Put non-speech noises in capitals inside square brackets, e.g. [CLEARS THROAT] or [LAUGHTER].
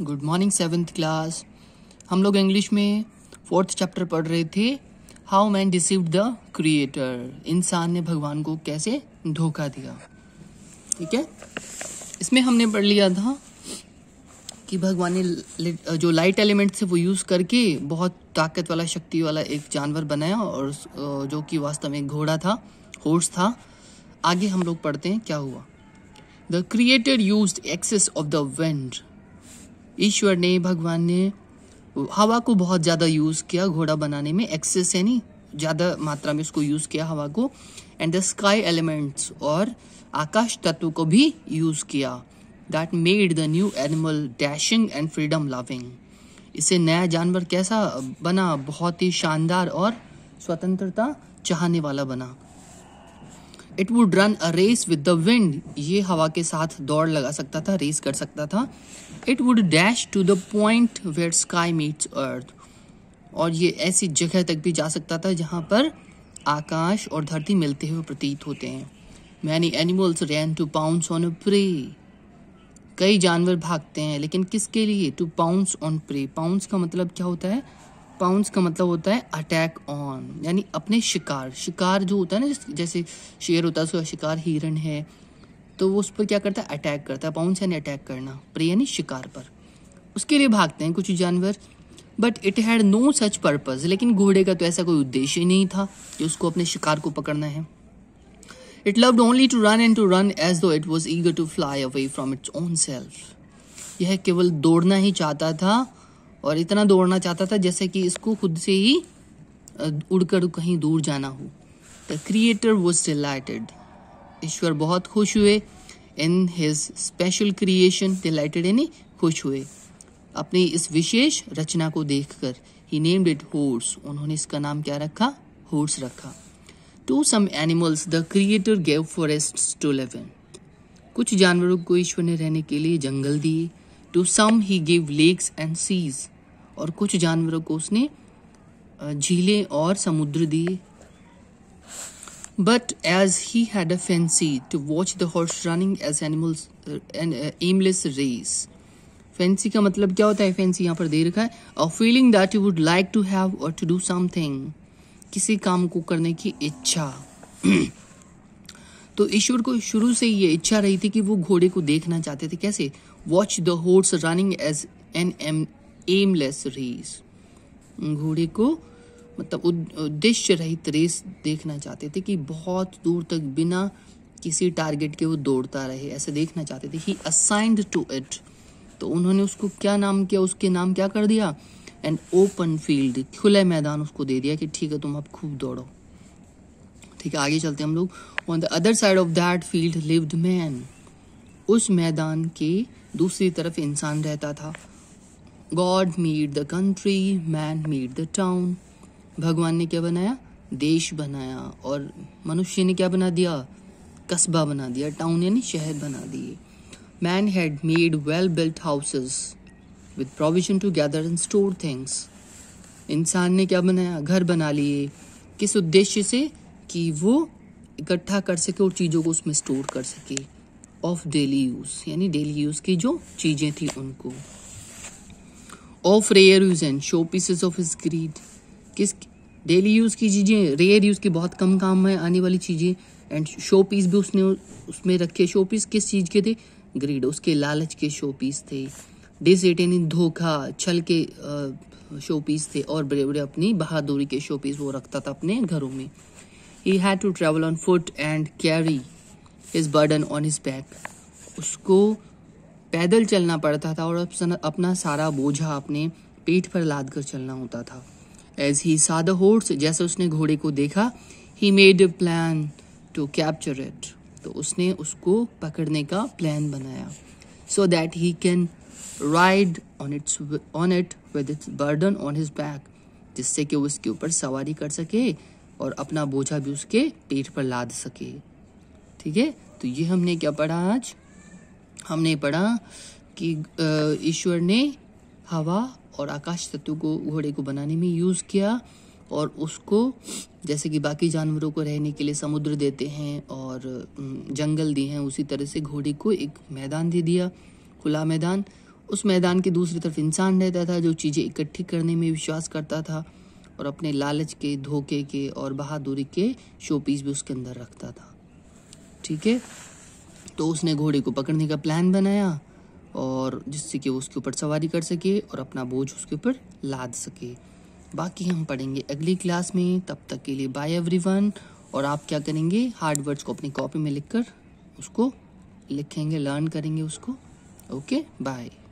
good morning seventh class हम लोग English में फोर्थ चैप्टर पढ़ रहे थे how man deceive the creator इंसान ने भगवान को कैसे धोखा दिया ठीक है इसमें हमने पढ़ लिया था कि भगवान ने जो लाइट एलिमेंट से वो यूज़ करके बहुत ताकत वाला शक्ति वाला एक जानवर बनाया और जो कि वास्तव में घोड़ा था हॉर्स था आगे हम लोग पढ़ते हैं क्या हुआ the creator use excess of the wind ईश्वर ने भगवान ने हवा को बहुत ज़्यादा यूज़ किया घोड़ा बनाने में एक्सेस यानी ज़्यादा मात्रा में उसको यूज़ किया हवा को एंड द स्काई एलिमेंट्स और आकाश तत्व को भी यूज़ किया that made the new animal dashing and freedom loving इसे नया जानवर कैसा बना बहुत ही शानदार और स्वतंत्रता चाहने वाला बना it would run a race with the wind ये हवा के साथ दौड़ लगा सकता था रेस कर सकता था it would dash to the point where sky meets earth और ये ऐसी जगह तक भी जा सकता था जहाँ पर आकाश और धरती मिलते हुए प्रतीत होते हैं many animals ran to pounce on a prey कई जानवर भागते हैं लेकिन किसके लिए to pounce on prey pounce का मतलब क्या होता है पाउंस का मतलब होता है अटैक ऑन यानी अपने शिकार शिकार जो होता है ना जैसे शेर होता है उसका शिकार हिरण है तो वो उस पर क्या करता है अटैक करता है पाउंस यानी अटैक करना प्रे यानी शिकार पर उसके लिए भागते हैं कुछ जानवर but it had no such purpose लेकिन घोड़े का तो ऐसा कोई उद्देश्य ही नहीं था कि उसको अपने शिकार को पकड़ना है it loved only to run and to run as though it was eager to fly away from its own self यह केवल दौड़ना ही चाहता था और इतना दौड़ना चाहता था जैसे कि इसको खुद से ही उड़कर कहीं दूर जाना हो द क्रिएटर वॉज डिलइटेड ईश्वर बहुत खुश हुए in his special creation delighted यानी खुश हुए अपनी इस विशेष रचना को देखकर ही नेम्ड इट होर्स उन्होंने इसका नाम क्या रखा होर्स रखा to some animals the creator gave forest to live in कुछ जानवरों को ईश्वर ने रहने के लिए जंगल दिए to some he gave lakes and seas और कुछ जानवरों को उसने झीलें और समुद्र दिए but as he had a fancy to watch the horse running as animals an aimless race fancy का मतलब क्या होता है फैंसी यहाँ पर दे रखा है a feeling that you would like to have or to do something किसी काम को करने की इच्छा [CLEARS THROAT] तो ईश्वर को शुरू से ये इच्छा रही थी कि वो घोड़े को देखना चाहते थे कैसे watch the horse running as an um aimless race घोड़े को मतलब उद्देश्य रहित रेस देखना चाहते थे कि बहुत दूर तक बिना किसी टारगेट के वो दौड़ता रहे ऐसे देखना चाहते थे ही असाइंड टू इट तो उन्होंने उसको क्या नाम किया उसके नाम क्या कर दिया एंड ओपन फील्ड खुले मैदान उसको दे दिया कि ठीक है तुम अब खूब दौड़ो ठीक है आगे चलते हैं हम लोग on the other side of that field lived man उस मैदान के दूसरी तरफ इंसान रहता था god meet the country man meet the town भगवान ने क्या बनाया देश बनाया और मनुष्य ने क्या बना दिया कस्बा बना दिया टाउन यानी शहर बना दिए man had made well built houses with provision to gather and store things इंसान ने क्या बनाया घर बना लिए किस उद्देश्य से कि वो इकट्ठा कर सके और चीज़ों को उसमें स्टोर कर सके ऑफ डेली यूज़ यानी डेली यूज़ की जो चीज़ें थी उनको of rare use and show pieces of his greed किस डेली यूज़ की चीज़ें रेयर यूज़ की बहुत कम काम में आने वाली चीज़ें एंड शो पीस भी उसने उसमें रखे शो पीस किस चीज़ के थे ग्रीड उसके लालच के शो पीस थे डिस धोखा छल के शो पीस थे और बड़े बड़े अपनी बहादुरी के शो पीस वो रखता था अपने घरों में he had to travel on foot and carry his burden on his back उसको पैदल चलना पड़ता था और अपना सारा बोझा अपने पीठ पर लाद कर चलना होता था एज ही सादा होर्स जैसे उसने घोड़े को देखा he made plan to capture it तो उसने उसको पकड़ने का प्लान बनाया so that he can ride on its on it with its burden on his back जिससे कि वो इसके ऊपर सवारी कर सके और अपना बोझा भी उसके पेट पर लाद सके ठीक है तो ये हमने क्या पढ़ा आज हमने पढ़ा कि ईश्वर ने हवा और आकाश तत्व को घोड़े को बनाने में यूज़ किया और उसको जैसे कि बाकी जानवरों को रहने के लिए समुद्र देते हैं और जंगल दिए हैं उसी तरह से घोड़े को एक मैदान दे दिया खुला मैदान उस मैदान के दूसरी तरफ इंसान रहता था जो चीज़ें इकट्ठी करने में विश्वास करता था और अपने लालच के धोखे के और बहादुरी के शोपीस भी उसके अंदर रखता था ठीक है तो उसने घोड़े को पकड़ने का प्लान बनाया और जिससे कि वो उसके ऊपर सवारी कर सके और अपना बोझ उसके ऊपर लाद सके बाकी हम पढ़ेंगे अगली क्लास में तब तक के लिए बाय एवरीवन और आप क्या करेंगे हार्ड वर्ड्स को अपनी कॉपी में लिखकर उसको लिखेंगे लर्न करेंगे उसको ओके बाय